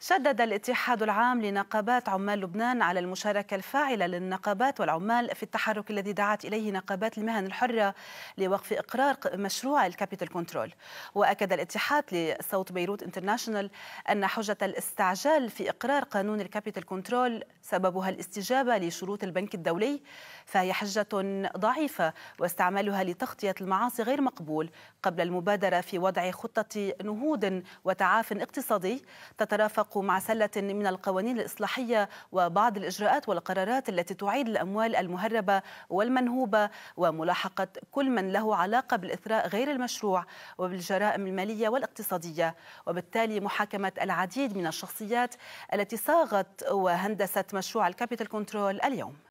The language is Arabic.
شدد الاتحاد العام لنقابات عمال لبنان على المشاركة الفاعلة للنقابات والعمال في التحرك الذي دعت إليه نقابات المهن الحرة لوقف إقرار مشروع الكابيتال كنترول وأكد الاتحاد لصوت بيروت انترناشونال أن حجة الاستعجال في إقرار قانون الكابيتال كنترول سببها الاستجابة لشروط البنك الدولي فهي حجة ضعيفة واستعمالها لتغطية المعاصي غير مقبول قبل المبادرة في وضع خطة نهوض وتعاف اقتصادي تترافق يتحقق مع سلة من القوانين الإصلاحية وبعض الإجراءات والقرارات التي تعيد الأموال المهربة والمنهوبة وملاحقة كل من له علاقة بالإثراء غير المشروع وبالجرائم المالية والاقتصادية وبالتالي محاكمة العديد من الشخصيات التي صاغت وهندست مشروع الكابيتال كنترول اليوم